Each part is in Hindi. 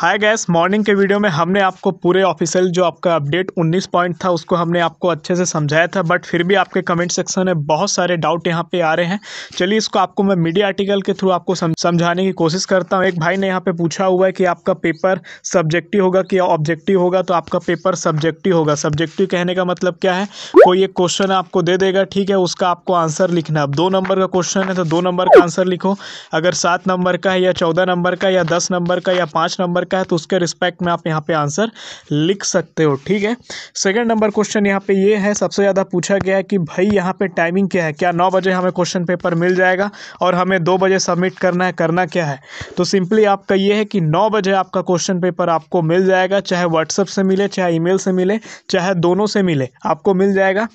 हाय गैस मॉर्निंग के वीडियो में हमने आपको पूरे ऑफिशियल जो आपका अपडेट 19 पॉइंट था उसको हमने आपको अच्छे से समझाया था बट फिर भी आपके कमेंट सेक्शन में बहुत सारे डाउट यहाँ पे आ रहे हैं चलिए इसको आपको मैं मीडिया आर्टिकल के थ्रू आपको समझाने की कोशिश करता हूँ एक भाई ने यहाँ पे पूछा हुआ है कि आपका पेपर सब्जेक्टिव होगा कि ऑब्जेक्टिव होगा तो आपका पेपर सब्जेक्टिव होगा सब्जेक्टिव कहने का मतलब क्या है कोई एक क्वेश्चन आपको दे देगा ठीक है उसका आपको आंसर लिखना अब दो नंबर का क्वेश्चन है तो दो नंबर का आंसर लिखो अगर सात नंबर का है या चौदह नंबर का या दस नंबर का या पाँच नंबर का है तो उसके रिस्पेक्ट में आप यहाँ पे आंसर लिख सकते हो ठीक है सेकंड नंबर क्वेश्चन यहाँ पे ये है सबसे ज़्यादा पूछा गया है कि भाई यहाँ पे टाइमिंग क्या है क्या नौ बजे हमें क्वेश्चन पेपर मिल जाएगा और हमें दो बजे सबमिट करना है करना क्या है तो सिंपली आपका ये है कि नौ बजे आपका क्वेश्चन पेपर आपको मिल जाएगा चाहे व्हाट्सअप से मिले चाहे ईमेल से मिले चाहे दोनों से मिले आपको मिल जाएगा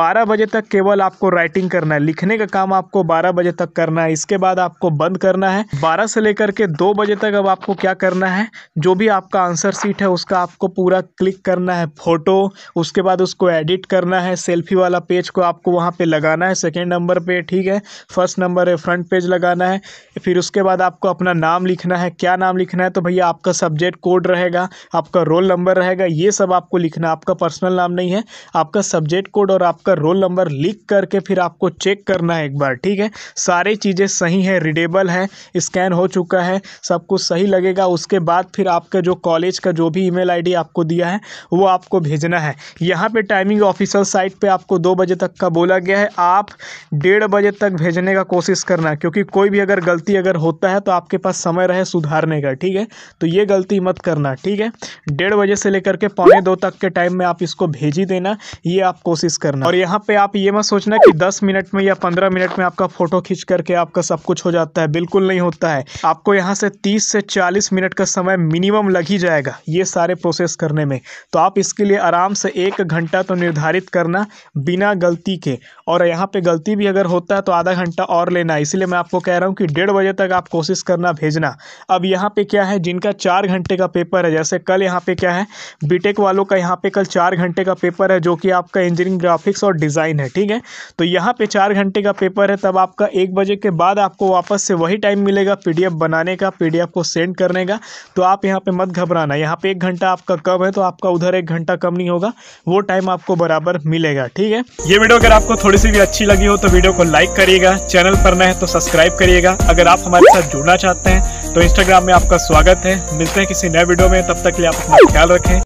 बारह बजे तक केवल आपको राइटिंग करना है लिखने का काम आपको बारह बजे तक करना है इसके बाद आपको बंद करना है बारह से लेकर के दो बजे तक अब आपको क्या करना है जो भी आपका आंसर सीट है उसका आपको पूरा क्लिक करना है फ़ोटो उसके बाद उसको एडिट करना है सेल्फी वाला पेज को आपको वहाँ पे लगाना है सेकेंड नंबर पे ठीक है फर्स्ट नंबर है फ्रंट पेज लगाना है फिर उसके बाद आपको अपना नाम लिखना है क्या नाम लिखना है तो भैया आपका सब्जेक्ट कोड रहेगा आपका रोल नंबर रहेगा ये सब आपको लिखना आपका पर्सनल नाम नहीं है आपका सब्जेक्ट कोड और आपका रोल नंबर लिख करके फिर आपको चेक करना है एक बार ठीक है सारी चीज़ें सही है रिडेबल है स्कैन हो चुका है सब कुछ सही लगेगा उसके बाद बाद फिर आपका जो कॉलेज का जो भी ईमेल आईडी आपको दिया है वो आपको भेजना है यहाँ पे टाइमिंग ऑफिसर साइट पे आपको दो बजे तक का बोला गया है आप डेढ़ बजे तक भेजने का कोशिश करना क्योंकि कोई भी अगर गलती अगर होता है तो आपके पास समय रहे सुधारने का ठीक है तो ये गलती मत करना ठीक है डेढ़ बजे से लेकर के पौने दो तक के टाइम में आप इसको भेज ही देना ये आप कोशिश करना और यहाँ पर आप ये मत सोचना कि दस मिनट में या पंद्रह मिनट में आपका फ़ोटो खींच करके आपका सब कुछ हो जाता है बिल्कुल नहीं होता है आपको यहाँ से तीस से चालीस मिनट का समय समय मिनिमम लग ही जाएगा ये सारे प्रोसेस करने में तो आप इसके लिए आराम से एक घंटा तो निर्धारित करना बिना गलती के और यहाँ पे गलती भी अगर होता है तो आधा घंटा और लेना इसलिए मैं आपको कह रहा हूँ कि डेढ़ बजे तक आप कोशिश करना भेजना अब यहाँ पे क्या है जिनका चार घंटे का पेपर है जैसे कल यहाँ पे क्या है बी वालों का यहाँ पे कल चार घंटे का पेपर है जो कि आपका इंजीनियरिंग ग्राफिक्स और डिज़ाइन है ठीक है तो यहाँ पे चार घंटे का पेपर है तब आपका एक बजे के बाद आपको वापस से वही टाइम मिलेगा पीडीएफ बनाने का पीडीएफ को सेंड करने का तो आप यहाँ पे मत घबराना यहाँ पे एक घंटा आपका कम है तो आपका उधर एक घंटा कम नहीं होगा वो टाइम आपको बराबर मिलेगा ठीक है ये वीडियो अगर आपको थोड़ी सी भी अच्छी लगी हो तो वीडियो को लाइक करिएगा चैनल पर नए तो सब्सक्राइब करिएगा अगर आप हमारे साथ जुड़ना चाहते हैं तो इंस्टाग्राम में आपका स्वागत है मिलते हैं किसी नए वीडियो में तब तक के लिए आप अपना ख्याल रखें